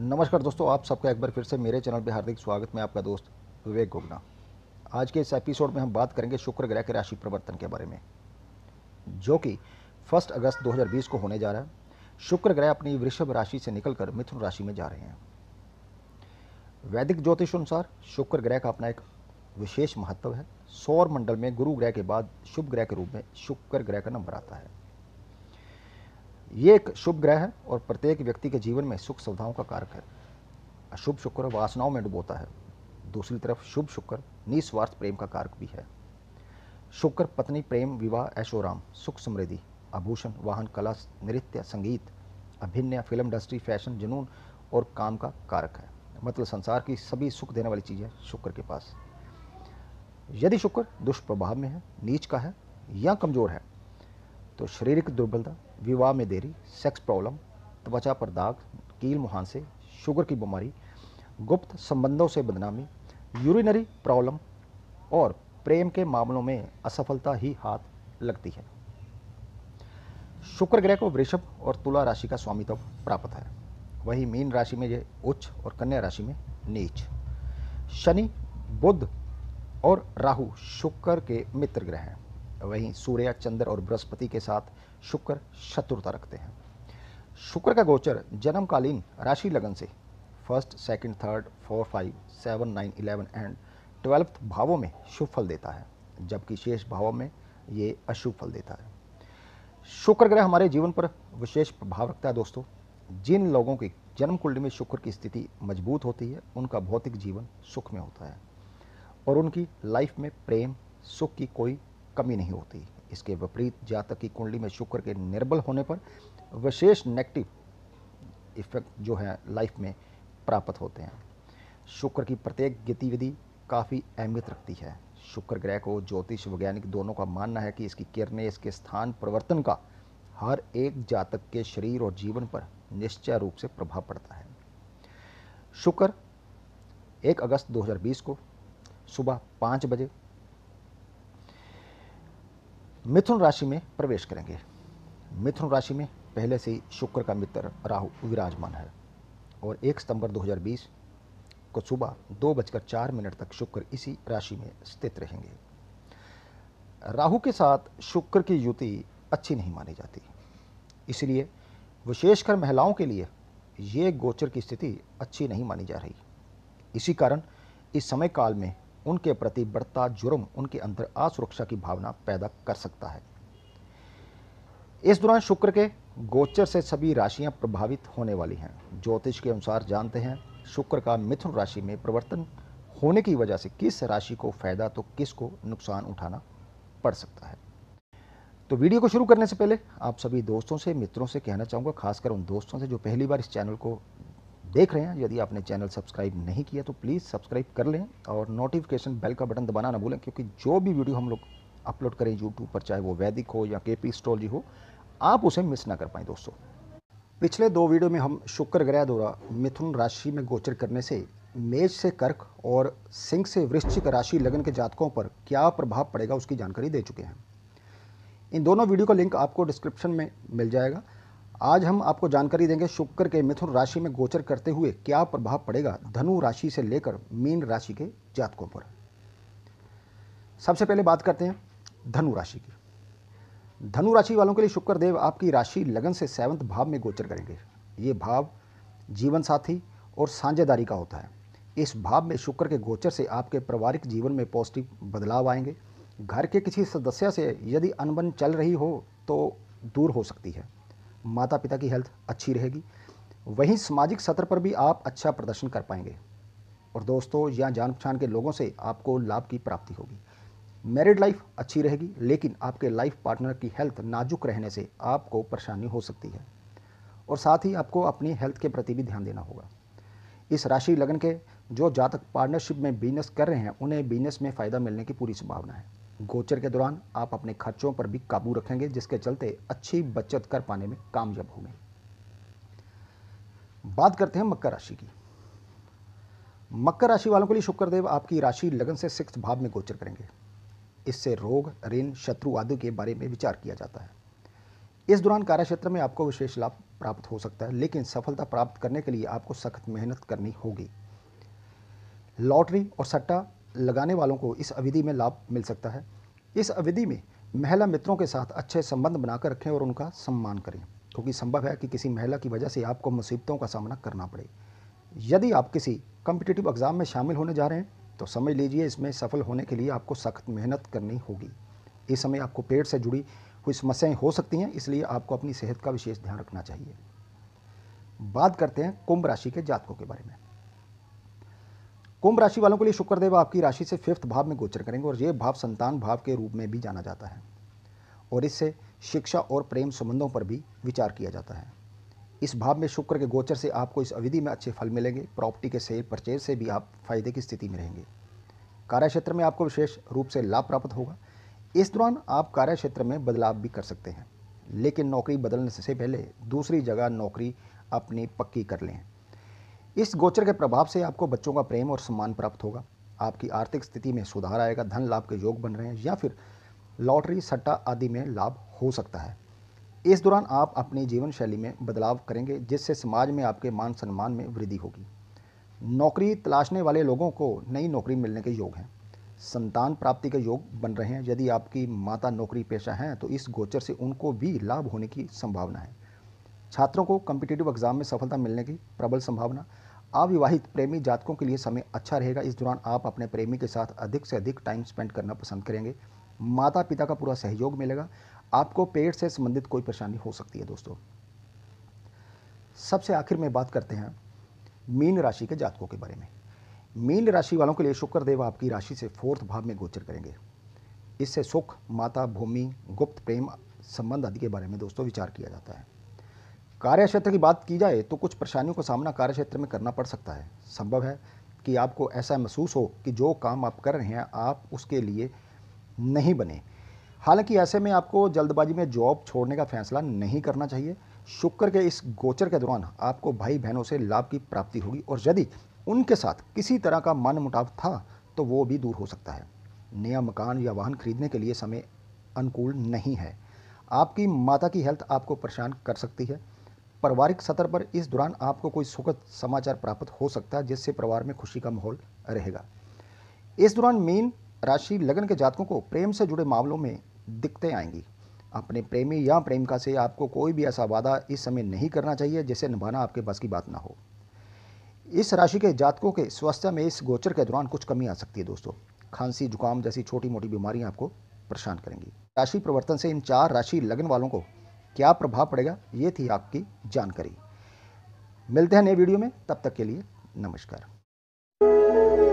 नमस्कार दोस्तों आप सबका एक बार फिर से मेरे चैनल पर हार्दिक स्वागत में आपका दोस्त विवेक गोगना आज के इस एपिसोड में हम बात करेंगे शुक्र ग्रह के राशि प्रवर्तन के बारे में जो कि फर्स्ट अगस्त 2020 को होने जा रहा है शुक्र ग्रह अपनी वृषभ राशि से निकलकर मिथुन राशि में जा रहे हैं वैदिक ज्योतिष अनुसार शुक्र ग्रह का अपना एक विशेष महत्व है सौर मंडल में गुरु ग्रह के बाद शुभ ग्रह के रूप में शुक्र ग्रह का नंबर आता है ये एक शुभ ग्रह है और प्रत्येक व्यक्ति के जीवन में सुख सुविधाओं का कारक है अशुभ शुक्र वासनाओं में डुबोता है दूसरी तरफ शुभ शुक्र निस्वार्थ प्रेम का कारक भी है शुक्र पत्नी प्रेम विवाह ऐशोराम सुख समृद्धि आभूषण वाहन कला नृत्य संगीत अभिनय फिल्म इंडस्ट्री फैशन जुनून और काम का कारक है मतलब संसार की सभी सुख देने वाली चीज़ें शुक्र के पास यदि शुक्र दुष्प्रभाव में है नीच का है या कमज़ोर है तो शारीरिक दुर्बलता विवाह में देरी सेक्स प्रॉब्लम त्वचा पर दाग कील मुहांसे शुगर की बीमारी गुप्त संबंधों से बदनामी यूरिनरी प्रॉब्लम और प्रेम के मामलों में असफलता ही हाथ लगती है शुक्र ग्रह को वृषभ और तुला राशि का स्वामित्व प्राप्त है वहीं मीन राशि में ये उच्च और कन्या राशि में नीच शनि बुध और राहु शुक्र के मित्र ग्रह हैं वहीं सूर्य चंद्र और बृहस्पति के साथ शुक्र शत्रुता रखते हैं शुक्र का गोचर जन्मकालीन राशि लगन से first second, third four five seven nine eleven and twelfth भावों में शुभ फल देता है जबकि शेष भावों में ये अशुभ फल देता है शुक्र ग्रह हमारे जीवन पर विशेष प्रभाव रखता है दोस्तों जिन लोगों की जन्म कुंडली में शुक्र की स्थिति मजबूत होती है उनका भौतिक जीवन सुख में होता है और उनकी लाइफ में प्रेम सुख की कोई कमी नहीं होती इसके विपरीत जातक की कुंडली में शुक्र के निर्बल होने पर विशेष नेगेटिव इफेक्ट जो है लाइफ में प्राप्त होते हैं शुक्र की प्रत्येक गतिविधि काफ़ी अहमियत रखती है शुक्र ग्रह को ज्योतिष वैज्ञानिक दोनों का मानना है कि इसकी किरणें इसके स्थान परिवर्तन का हर एक जातक के शरीर और जीवन पर निश्चय रूप से प्रभाव पड़ता है शुक्र 1 अगस्त 2020 को सुबह पाँच बजे मिथुन राशि में प्रवेश करेंगे मिथुन राशि में पहले से ही शुक्र का मित्र राहु विराजमान है और 1 सितंबर 2020 को सुबह दो बजकर चार मिनट तक शुक्र इसी राशि में स्थित रहेंगे राहु के साथ शुक्र की युति अच्छी नहीं मानी जाती इसलिए विशेषकर महिलाओं के लिए ये गोचर की स्थिति अच्छी नहीं मानी जा रही इसी कारण इस समय काल में उनके प्रति बढ़ता जुर्म उनके अंदर असुरक्षा की भावना पैदा कर सकता है इस दौरान शुक्र के गोचर से सभी राशियां प्रभावित होने वाली हैं ज्योतिष के अनुसार जानते हैं शुक्र का मिथुन राशि में परिवर्तन होने की वजह से किस राशि को फायदा तो किस को नुकसान उठाना पड़ सकता है तो वीडियो को शुरू करने से पहले आप सभी दोस्तों से मित्रों से कहना चाहूँगा खासकर उन दोस्तों से जो पहली बार इस चैनल को देख रहे हैं यदि आपने चैनल सब्सक्राइब नहीं किया तो प्लीज़ सब्सक्राइब कर लें और नोटिफिकेशन बेल का बटन दबाना ना भूलें क्योंकि जो भी वीडियो हम लोग अपलोड करें यूट्यूब पर चाहे वो वैदिक हो या के पी स्टॉल हो आप उसे मिस ना कर पाएँ दोस्तों पिछले दो वीडियो में हम शुक्र ग्रह द्वारा मिथुन राशि में गोचर करने से मेज से कर्क और सिंह से वृश्चिक राशि लगन के जातकों पर क्या प्रभाव पड़ेगा उसकी जानकारी दे चुके हैं इन दोनों वीडियो का लिंक आपको डिस्क्रिप्शन में मिल जाएगा आज हम आपको जानकारी देंगे शुक्र के मिथुन राशि में गोचर करते हुए क्या प्रभाव पड़ेगा धनु राशि से लेकर मीन राशि के जातकों पर सबसे पहले बात करते हैं धनु राशि की धनु राशि वालों के लिए शुक्र देव आपकी राशि लगन से सेवंथ भाव में गोचर करेंगे ये भाव जीवन साथी और साझेदारी का होता है इस भाव में शुक्र के गोचर से आपके पारिवारिक जीवन में पॉजिटिव बदलाव आएंगे घर के किसी सदस्य से यदि अनबन चल रही हो तो दूर हो सकती है माता पिता की हेल्थ अच्छी रहेगी वहीं सामाजिक सत्र पर भी आप अच्छा प्रदर्शन कर पाएंगे और दोस्तों या जान पहचान के लोगों से आपको लाभ की प्राप्ति होगी मैरिड लाइफ अच्छी रहेगी लेकिन आपके लाइफ पार्टनर की हेल्थ नाजुक रहने से आपको परेशानी हो सकती है और साथ ही आपको अपनी हेल्थ के प्रति भी ध्यान देना होगा इस राशि लगन के जो जातक पार्टनरशिप में बिजनेस कर रहे हैं उन्हें बिजनेस में फ़ायदा मिलने की पूरी संभावना है गोचर के दौरान आप अपने खर्चों पर भी काबू रखेंगे जिसके चलते अच्छी बचत कर पाने में कामयाब होंगे बात करते हैं मकर राशि की मकर राशि वालों के लिए शुक्रदेव आपकी राशि लगन से सिक्स भाव में गोचर करेंगे इससे रोग ऋण शत्रु आदि के बारे में विचार किया जाता है इस दौरान कार्यक्षेत्र में आपको विशेष लाभ प्राप्त हो सकता है लेकिन सफलता प्राप्त करने के लिए आपको सख्त मेहनत करनी होगी लॉटरी और सट्टा लगाने वालों को इस अवधि में लाभ मिल सकता है इस अवधि में महिला मित्रों के साथ अच्छे संबंध बनाकर रखें और उनका सम्मान करें क्योंकि संभव है कि किसी महिला की वजह से आपको मुसीबतों का सामना करना पड़े यदि आप किसी कम्पिटिटिव एग्ज़ाम में शामिल होने जा रहे हैं तो समझ लीजिए इसमें सफल होने के लिए आपको सख्त मेहनत करनी होगी इस समय आपको पेट से जुड़ी हुई समस्याएं हो सकती हैं इसलिए आपको अपनी सेहत का विशेष ध्यान रखना चाहिए बात करते हैं कुंभ राशि के जातकों के बारे में कुंभ राशि वालों के लिए शुक्रदेव आपकी राशि से फिफ्थ भाव में गोचर करेंगे और ये भाव संतान भाव के रूप में भी जाना जाता है और इससे शिक्षा और प्रेम संबंधों पर भी विचार किया जाता है इस भाव में शुक्र के गोचर से आपको इस अविधि में अच्छे फल मिलेंगे प्रॉपर्टी के सेल परचेज से भी आप फायदे की स्थिति में रहेंगे कार्यक्षेत्र में आपको विशेष रूप से लाभ प्राप्त होगा इस दौरान आप कार्यक्षेत्र में बदलाव भी कर सकते हैं लेकिन नौकरी बदलने से पहले दूसरी जगह नौकरी अपनी पक्की कर लें इस गोचर के प्रभाव से आपको बच्चों का प्रेम और सम्मान प्राप्त होगा आपकी आर्थिक स्थिति में सुधार आएगा धन लाभ के योग बन रहे हैं या फिर लॉटरी सट्टा आदि में लाभ हो सकता है इस दौरान आप अपनी जीवन शैली में बदलाव करेंगे जिससे समाज में आपके मान सम्मान में वृद्धि होगी नौकरी तलाशने वाले लोगों को नई नौकरी मिलने के योग हैं संतान प्राप्ति के योग बन रहे हैं यदि आपकी माता नौकरी पेशा हैं तो इस गोचर से उनको भी लाभ होने की संभावना है छात्रों को कम्पिटेटिव एग्जाम में सफलता मिलने की प्रबल संभावना अविवाहित प्रेमी जातकों के लिए समय अच्छा रहेगा इस दौरान आप अपने प्रेमी के साथ अधिक से अधिक टाइम स्पेंड करना पसंद करेंगे माता पिता का पूरा सहयोग मिलेगा आपको पेट से संबंधित कोई परेशानी हो सकती है दोस्तों सबसे आखिर में बात करते हैं मीन राशि के जातकों के बारे में मीन राशि वालों के लिए शुक्रदेव आपकी राशि से फोर्थ भाव में गोचर करेंगे इससे सुख माता भूमि गुप्त प्रेम संबंध आदि के बारे में दोस्तों विचार किया जाता है कार्य क्षेत्र की बात की जाए तो कुछ परेशानियों का सामना कार्य क्षेत्र में करना पड़ सकता है संभव है कि आपको ऐसा महसूस हो कि जो काम आप कर रहे हैं आप उसके लिए नहीं बने हालांकि ऐसे में आपको जल्दबाजी में जॉब छोड़ने का फैसला नहीं करना चाहिए शुक्र के इस गोचर के दौरान आपको भाई बहनों से लाभ की प्राप्ति होगी और यदि उनके साथ किसी तरह का मन मुटाव था तो वो भी दूर हो सकता है नया मकान या वाहन खरीदने के लिए समय अनुकूल नहीं है आपकी माता की हेल्थ आपको परेशान कर सकती है पारिवारिक सतर पर इस दौरान आपको कोई सुखद समाचार प्राप्त हो सकता है जिससे परिवार में खुशी का माहौल रहेगा इस दौरान मीन राशि लगन के जातकों को प्रेम से जुड़े मामलों में दिक्कतें आएंगी अपने प्रेमी या प्रेमिका से आपको कोई भी ऐसा वादा इस समय नहीं करना चाहिए जिसे निभाना आपके बस की बात ना हो इस राशि के जातकों के स्वास्थ्य में इस गोचर के दौरान कुछ कमी आ सकती है दोस्तों खांसी जुकाम जैसी छोटी मोटी बीमारियां आपको परेशान करेंगी राशि परिवर्तन से इन चार राशि लगन वालों को क्या प्रभाव पड़ेगा ये थी आपकी जानकारी मिलते हैं नए वीडियो में तब तक के लिए नमस्कार